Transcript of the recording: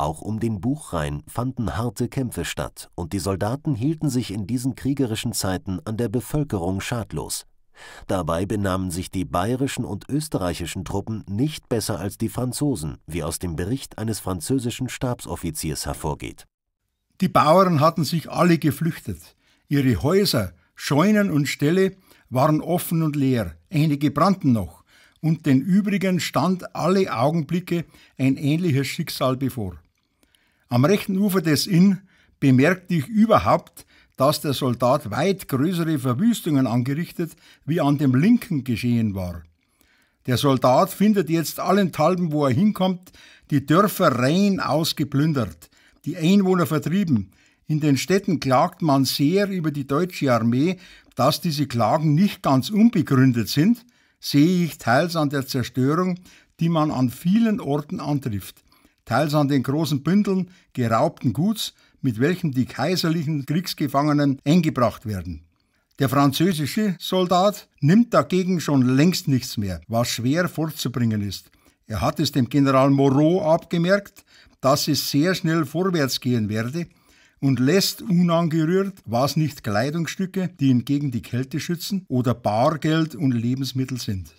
Auch um den Buchrhein fanden harte Kämpfe statt, und die Soldaten hielten sich in diesen kriegerischen Zeiten an der Bevölkerung schadlos. Dabei benahmen sich die bayerischen und österreichischen Truppen nicht besser als die Franzosen, wie aus dem Bericht eines französischen Stabsoffiziers hervorgeht. Die Bauern hatten sich alle geflüchtet. Ihre Häuser, Scheunen und Ställe waren offen und leer, einige brannten noch, und den übrigen stand alle Augenblicke ein ähnliches Schicksal bevor. Am rechten Ufer des Inn bemerkte ich überhaupt, dass der Soldat weit größere Verwüstungen angerichtet, wie an dem linken geschehen war. Der Soldat findet jetzt allenthalben, wo er hinkommt, die Dörfer rein ausgeplündert, die Einwohner vertrieben. In den Städten klagt man sehr über die deutsche Armee, dass diese Klagen nicht ganz unbegründet sind, sehe ich teils an der Zerstörung, die man an vielen Orten antrifft teils an den großen Bündeln geraubten Guts, mit welchem die kaiserlichen Kriegsgefangenen eingebracht werden. Der französische Soldat nimmt dagegen schon längst nichts mehr, was schwer fortzubringen ist. Er hat es dem General Moreau abgemerkt, dass es sehr schnell vorwärts gehen werde und lässt unangerührt, was nicht Kleidungsstücke, die ihn gegen die Kälte schützen, oder Bargeld und Lebensmittel sind.